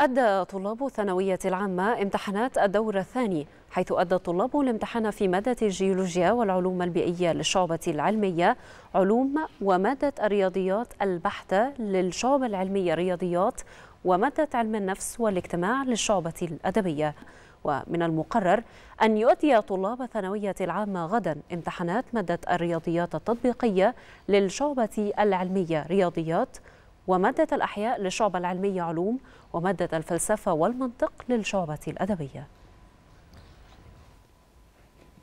أدى طلاب الثانوية العامة امتحانات الدور الثاني حيث أدى الطلاب الامتحان في مادة الجيولوجيا والعلوم البيئية للشعبة العلمية علوم ومادة الرياضيات البحتة للشعبة العلمية رياضيات ومادة علم النفس والاجتماع للشعبة الأدبية ومن المقرر أن يؤدي طلاب الثانوية العامة غدا امتحانات مادة الرياضيات التطبيقية للشعبة العلمية رياضيات ومادة الأحياء للشعبة العلمية علوم ومادة الفلسفة والمنطق للشعبة الأدبية